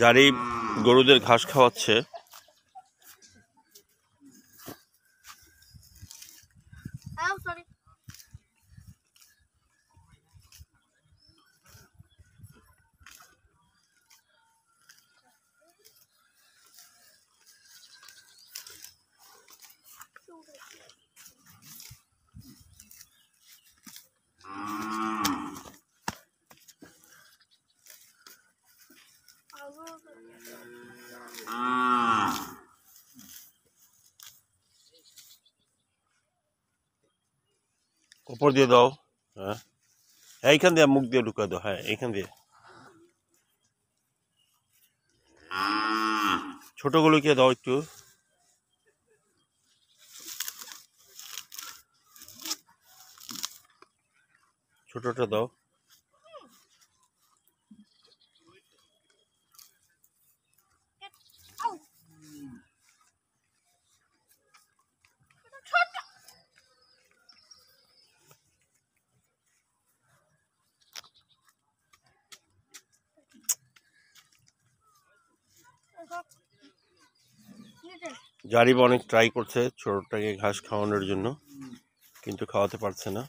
যারই গরুদের ঘাস খাওয়াচ্ছে উপর দিয়ে দাও হ্যাঁ।, হ্যাঁ এইখান দিয়ে মুখ দিয়ে ঢুকা দাও হ্যাঁ এইখান দিয়ে কে দাও একটু ছোটটা দাও জারিব অনেক ট্রাই করছে ছোটটাকে ঘাস খাওয়ানোর জন্য কিন্তু খাওয়াতে পারছে না